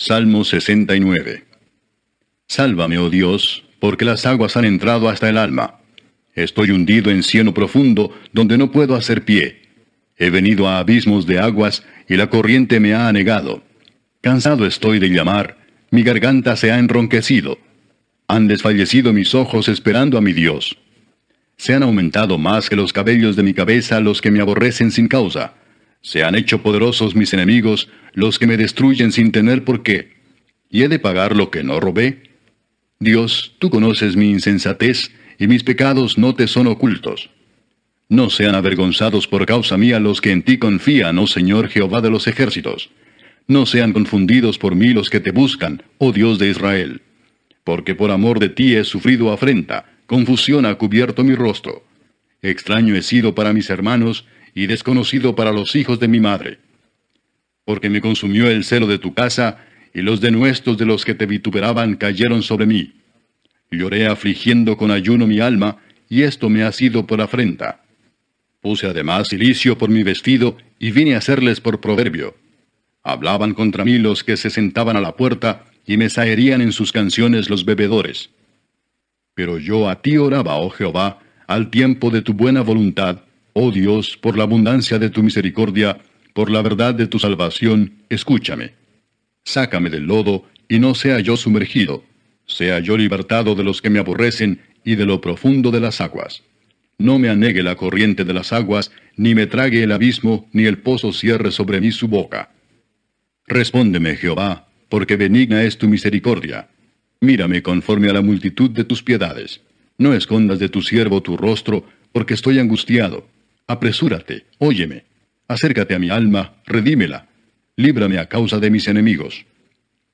Salmo 69. Sálvame, oh Dios, porque las aguas han entrado hasta el alma. Estoy hundido en cieno profundo, donde no puedo hacer pie. He venido a abismos de aguas, y la corriente me ha anegado. Cansado estoy de llamar, mi garganta se ha enronquecido. Han desfallecido mis ojos esperando a mi Dios. Se han aumentado más que los cabellos de mi cabeza los que me aborrecen sin causa se han hecho poderosos mis enemigos, los que me destruyen sin tener por qué. ¿Y he de pagar lo que no robé? Dios, tú conoces mi insensatez, y mis pecados no te son ocultos. No sean avergonzados por causa mía los que en ti confían, oh Señor Jehová de los ejércitos. No sean confundidos por mí los que te buscan, oh Dios de Israel. Porque por amor de ti he sufrido afrenta, confusión ha cubierto mi rostro. Extraño he sido para mis hermanos, y desconocido para los hijos de mi madre. Porque me consumió el celo de tu casa, y los denuestos de los que te vituperaban cayeron sobre mí. Lloré afligiendo con ayuno mi alma, y esto me ha sido por afrenta. Puse además silicio por mi vestido, y vine a hacerles por proverbio. Hablaban contra mí los que se sentaban a la puerta, y me zaherían en sus canciones los bebedores. Pero yo a ti oraba, oh Jehová, al tiempo de tu buena voluntad, Oh Dios, por la abundancia de tu misericordia, por la verdad de tu salvación, escúchame. Sácame del lodo, y no sea yo sumergido. Sea yo libertado de los que me aborrecen y de lo profundo de las aguas. No me anegue la corriente de las aguas, ni me trague el abismo, ni el pozo cierre sobre mí su boca. Respóndeme, Jehová, porque benigna es tu misericordia. Mírame conforme a la multitud de tus piedades. No escondas de tu siervo tu rostro, porque estoy angustiado. Apresúrate, óyeme. Acércate a mi alma, redímela. Líbrame a causa de mis enemigos.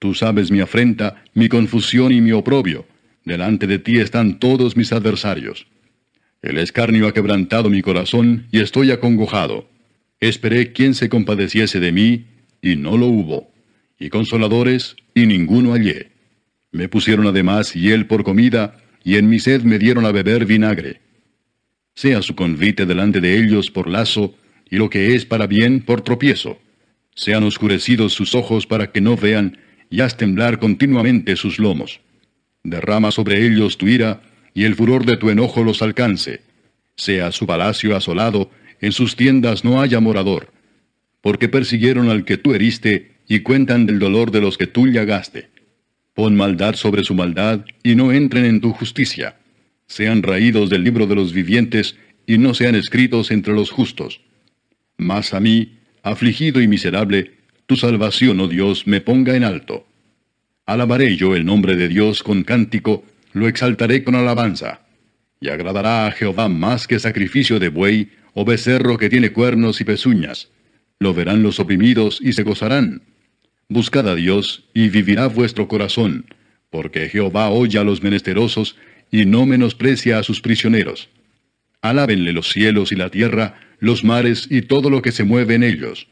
Tú sabes mi afrenta, mi confusión y mi oprobio. Delante de ti están todos mis adversarios. El escarnio ha quebrantado mi corazón y estoy acongojado. Esperé quien se compadeciese de mí, y no lo hubo. Y consoladores, y ninguno hallé. Me pusieron además hiel por comida, y en mi sed me dieron a beber vinagre sea su convite delante de ellos por lazo, y lo que es para bien por tropiezo. Sean oscurecidos sus ojos para que no vean, y haz temblar continuamente sus lomos. Derrama sobre ellos tu ira, y el furor de tu enojo los alcance. Sea su palacio asolado, en sus tiendas no haya morador. Porque persiguieron al que tú heriste, y cuentan del dolor de los que tú llagaste. Pon maldad sobre su maldad, y no entren en tu justicia sean raídos del libro de los vivientes y no sean escritos entre los justos. Mas a mí, afligido y miserable, tu salvación, oh Dios, me ponga en alto. Alabaré yo el nombre de Dios con cántico, lo exaltaré con alabanza. Y agradará a Jehová más que sacrificio de buey o becerro que tiene cuernos y pezuñas. Lo verán los oprimidos y se gozarán. Buscad a Dios y vivirá vuestro corazón, porque Jehová oye a los menesterosos y no menosprecia a sus prisioneros. Alábenle los cielos y la tierra, los mares y todo lo que se mueve en ellos.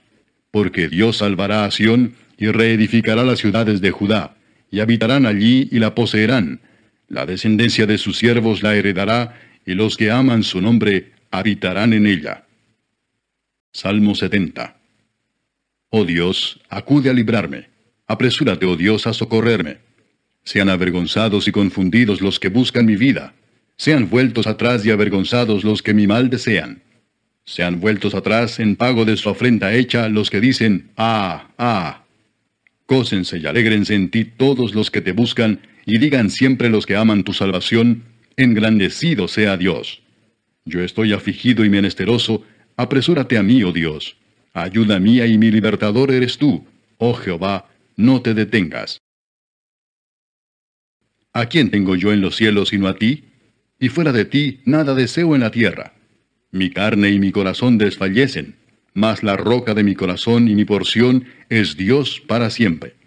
Porque Dios salvará a Sión y reedificará las ciudades de Judá, y habitarán allí y la poseerán. La descendencia de sus siervos la heredará, y los que aman su nombre habitarán en ella. Salmo 70 Oh Dios, acude a librarme. Apresúrate, oh Dios, a socorrerme. Sean avergonzados y confundidos los que buscan mi vida. Sean vueltos atrás y avergonzados los que mi mal desean. Sean vueltos atrás en pago de su ofrenda hecha los que dicen, ah, ah. Cósense y alegrense en ti todos los que te buscan, y digan siempre los que aman tu salvación, engrandecido sea Dios. Yo estoy afligido y menesteroso, apresúrate a mí, oh Dios. Ayuda mía y mi libertador eres tú, oh Jehová, no te detengas. ¿A quién tengo yo en los cielos sino a ti? Y fuera de ti nada deseo en la tierra. Mi carne y mi corazón desfallecen, mas la roca de mi corazón y mi porción es Dios para siempre.